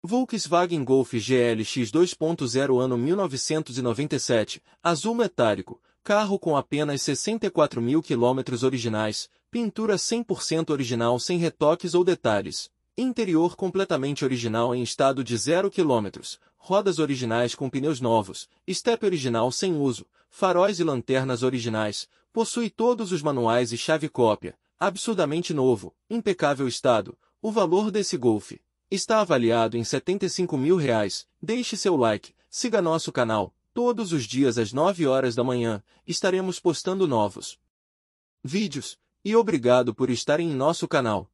Volkswagen Golf GLX 2.0 ano 1997, azul metálico, carro com apenas 64 mil quilômetros originais, pintura 100% original sem retoques ou detalhes, interior completamente original em estado de 0 quilômetros, rodas originais com pneus novos, estepe original sem uso, faróis e lanternas originais, possui todos os manuais e chave cópia, absurdamente novo, impecável estado, o valor desse Golf. Está avaliado em R$ 75 mil. Reais. Deixe seu like, siga nosso canal. Todos os dias às 9 horas da manhã, estaremos postando novos vídeos. E obrigado por estarem em nosso canal.